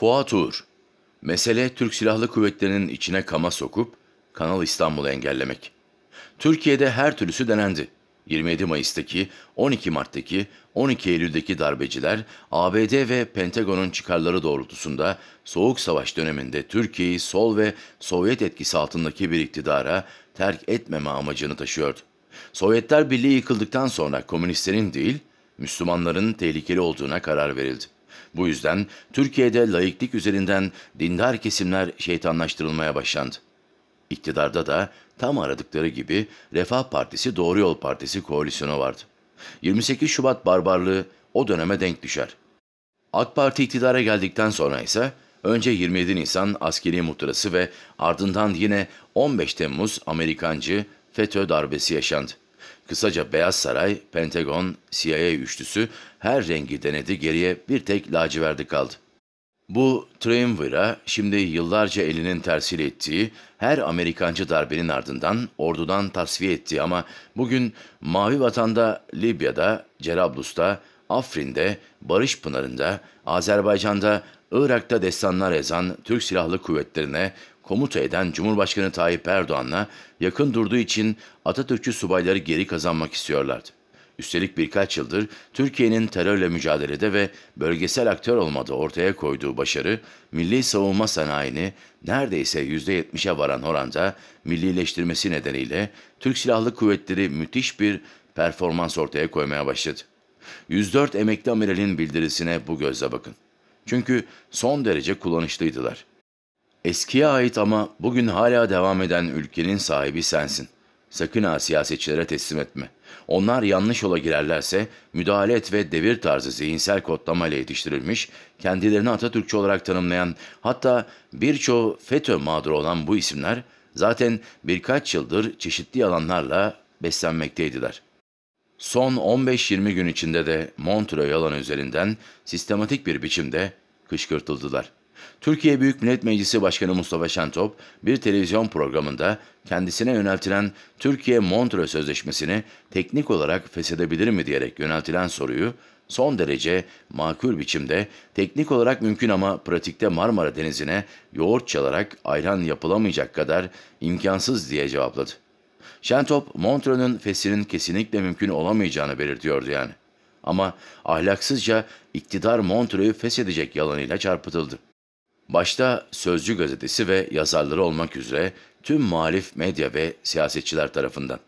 Fuat Uğur, mesele Türk Silahlı Kuvvetleri'nin içine kama sokup Kanal İstanbul'u engellemek. Türkiye'de her türlüsü denendi. 27 Mayıs'taki, 12 Mart'taki, 12 Eylül'deki darbeciler ABD ve Pentagon'un çıkarları doğrultusunda Soğuk Savaş döneminde Türkiye'yi sol ve Sovyet etkisi altındaki bir iktidara terk etmeme amacını taşıyordu. Sovyetler Birliği yıkıldıktan sonra komünistlerin değil, Müslümanların tehlikeli olduğuna karar verildi. Bu yüzden Türkiye'de laiklik üzerinden dindar kesimler şeytanlaştırılmaya başlandı. İktidarda da tam aradıkları gibi Refah Partisi Doğru Yol Partisi koalisyonu vardı. 28 Şubat barbarlığı o döneme denk düşer. AK Parti iktidara geldikten sonra ise önce 27 Nisan askeri muhtırası ve ardından yine 15 Temmuz Amerikancı FETÖ darbesi yaşandı. Kısaca Beyaz Saray, Pentagon, CIA üçlüsü her rengi denedi geriye bir tek laciverdi kaldı. Bu Triumvir'a şimdi yıllarca elinin tersiyle ettiği her Amerikancı darbenin ardından ordudan tasfiye etti ama bugün Mavi Vatan'da, Libya'da, Cerablus'ta, Afrin'de, Barış Pınarı'nda, Azerbaycan'da, Irak'ta destanlar ezan Türk Silahlı Kuvvetlerine komuta eden Cumhurbaşkanı Tayyip Erdoğan'la yakın durduğu için Atatürkçü subayları geri kazanmak istiyorlardı. Üstelik birkaç yıldır Türkiye'nin terörle mücadelede ve bölgesel aktör olmada ortaya koyduğu başarı, milli savunma sanayini neredeyse %70'e varan oranda millileştirmesi nedeniyle Türk Silahlı Kuvvetleri müthiş bir performans ortaya koymaya başladı. 104 emekli amiralin bildirisine bu gözle bakın. Çünkü son derece kullanışlıydılar. Eskiye ait ama bugün hala devam eden ülkenin sahibi sensin. Sakın ha siyasetçilere teslim etme. Onlar yanlış yola girerlerse müdahale et ve devir tarzı zihinsel kodlama ile yetiştirilmiş, kendilerini Atatürkçü olarak tanımlayan hatta birçoğu FETÖ mağduru olan bu isimler zaten birkaç yıldır çeşitli alanlarla beslenmekteydiler. Son 15-20 gün içinde de Montreux yalan üzerinden sistematik bir biçimde kışkırtıldılar. Türkiye Büyük Millet Meclisi Başkanı Mustafa Şentop bir televizyon programında kendisine yöneltilen Türkiye Montre Sözleşmesi'ni teknik olarak feshedebilir mi diyerek yöneltilen soruyu son derece makul biçimde teknik olarak mümkün ama pratikte Marmara Denizi'ne yoğurt çalarak ayran yapılamayacak kadar imkansız diye cevapladı. Şentop, Montre'nin fesinin kesinlikle mümkün olamayacağını belirtiyordu yani. Ama ahlaksızca iktidar Montreux'u feshedecek yalanıyla çarpıtıldı. Başta Sözcü gazetesi ve yazarları olmak üzere tüm muhalif medya ve siyasetçiler tarafından.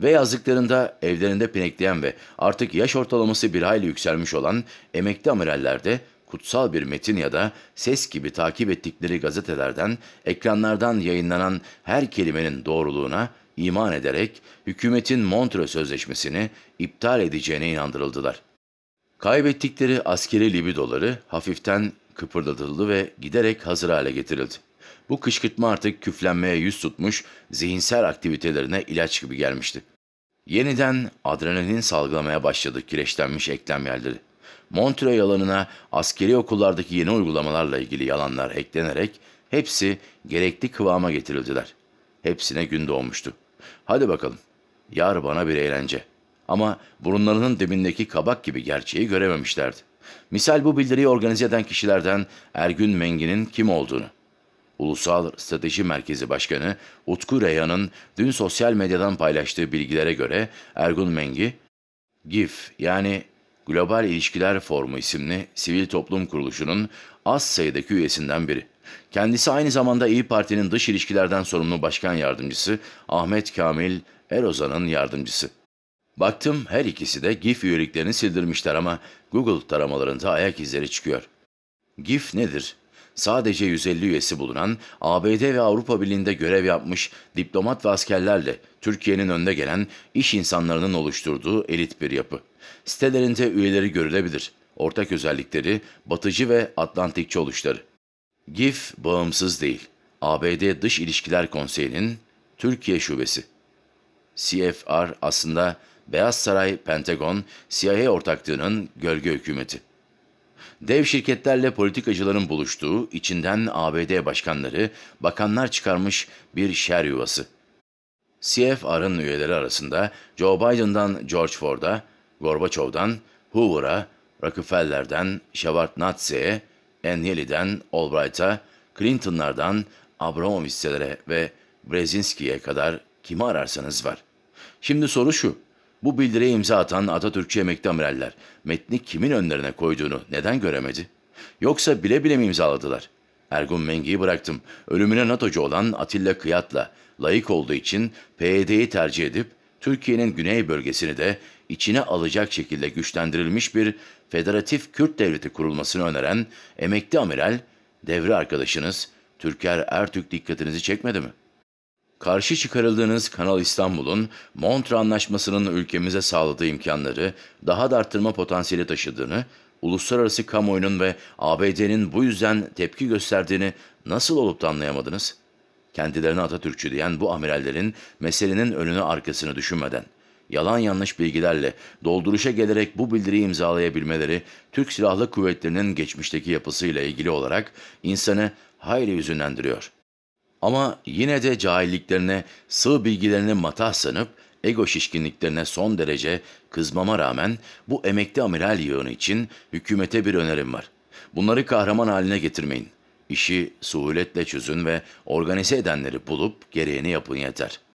Ve yazdıklarında evlerinde pinekleyen ve artık yaş ortalaması bir hayli yükselmiş olan emekli amiraller kutsal bir metin ya da ses gibi takip ettikleri gazetelerden, ekranlardan yayınlanan her kelimenin doğruluğuna iman ederek hükümetin Montre Sözleşmesi'ni iptal edeceğine inandırıldılar. Kaybettikleri askeri libidoları hafiften kıpırdatıldı ve giderek hazır hale getirildi. Bu kışkırtma artık küflenmeye yüz tutmuş, zihinsel aktivitelerine ilaç gibi gelmişti. Yeniden adrenalin salgılamaya başladı kireçlenmiş eklem yerleri. Montre yalanına askeri okullardaki yeni uygulamalarla ilgili yalanlar eklenerek hepsi gerekli kıvama getirildiler. Hepsine gün doğmuştu. Hadi bakalım, yar bana bir eğlence. Ama burunlarının dibindeki kabak gibi gerçeği görememişlerdi. Misal bu bildiriyi organize eden kişilerden Ergün Mengi'nin kim olduğunu. Ulusal Strateji Merkezi Başkanı Utku Reyhan'ın dün sosyal medyadan paylaştığı bilgilere göre Ergun Mengi, GIF yani Global İlişkiler Forumu isimli sivil toplum kuruluşunun az sayıdaki üyesinden biri. Kendisi aynı zamanda İyi Parti'nin dış ilişkilerden sorumlu başkan yardımcısı Ahmet Kamil Erozan'ın yardımcısı. Baktım her ikisi de GIF üyeliklerini sildirmişler ama Google taramalarında ayak izleri çıkıyor. GIF nedir? Sadece 150 üyesi bulunan, ABD ve Avrupa Birliği'nde görev yapmış diplomat ve askerlerle Türkiye'nin önde gelen iş insanlarının oluşturduğu elit bir yapı. Sitelerinde üyeleri görülebilir. Ortak özellikleri batıcı ve atlantikçi oluşları. GIF bağımsız değil. ABD Dış İlişkiler Konseyi'nin Türkiye Şubesi. CFR aslında Beyaz Saray, Pentagon, CIA ortaklığının gölge hükümeti. Dev şirketlerle politikacıların buluştuğu, içinden ABD başkanları, bakanlar çıkarmış bir şer yuvası. CFR'ın üyeleri arasında Joe Biden'dan George Ford'a, Gorbaçov'dan Hoover'a, Rockefeller'den Shevardnadze'ye, Enneli'den Albright'a, Clinton'lardan Abramovich'lere ve Brezinski'ye kadar kimi ararsanız var. Şimdi soru şu, bu bildiriye imza atan Atatürkçü emekli amiraller metni kimin önlerine koyduğunu neden göremedi? Yoksa bile bile mi imzaladılar? Ergun Mengi'yi bıraktım. Ölümüne NATO'cu olan Atilla Kıyat'la layık olduğu için PYD'yi tercih edip Türkiye'nin güney bölgesini de içine alacak şekilde güçlendirilmiş bir federatif Kürt devleti kurulmasını öneren emekli amiral, devre arkadaşınız Türker Ertürk dikkatinizi çekmedi mi?'' karşı çıkarıldığınız Kanal İstanbul'un Montre Anlaşması'nın ülkemize sağladığı imkanları daha da arttırma potansiyeli taşıdığını, uluslararası kamuoyunun ve ABD'nin bu yüzden tepki gösterdiğini nasıl olup da anlayamadınız? Kendilerine Atatürkçü diyen bu amirallerin meselenin önünü arkasını düşünmeden, yalan yanlış bilgilerle dolduruşa gelerek bu bildiriyi imzalayabilmeleri Türk Silahlı Kuvvetleri'nin geçmişteki yapısıyla ilgili olarak insanı hayli hüzünlendiriyor. Ama yine de cahilliklerine, sığ bilgilerine matah sanıp ego şişkinliklerine son derece kızmama rağmen bu emekli amiral yığını için hükümete bir önerim var. Bunları kahraman haline getirmeyin. İşi suhuletle çözün ve organize edenleri bulup gereğini yapın yeter.